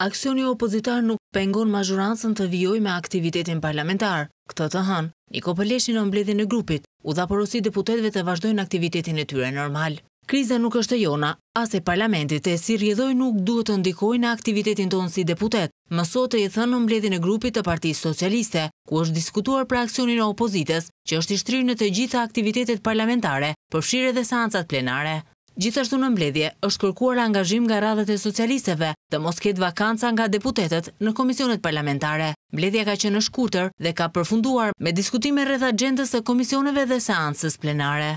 aksioni opozitar nuk pengon mazhurancën të vijoj me aktivitetin parlamentar. Këtë të hanë, një Pëleshi në mbledhin e grupit, u dha porosi deputetve të vazhdojnë aktivitetin e tyre normal. Kriza nuk është e jona, as e parlamentit e si rjedhoj nuk duhet të ndikoj në aktivitetin tonë si deputet. Mësot e i thënë në mbledhin e grupit të parti socialiste, ku është diskutuar për aksionin e opozites, që është ishtrinë të gjitha aktivitetet parlamentare, përfshire dhe sancat plenare. Gjithashtu në mbledhje, është kërkuar angazhim nga radhët e socialisteve të mos ketë vakanca nga deputetet në komisionet parlamentare. Mbledhja ka qenë shkurtër dhe ka përfunduar me diskutime rreth gjendës të komisioneve dhe seansës plenare.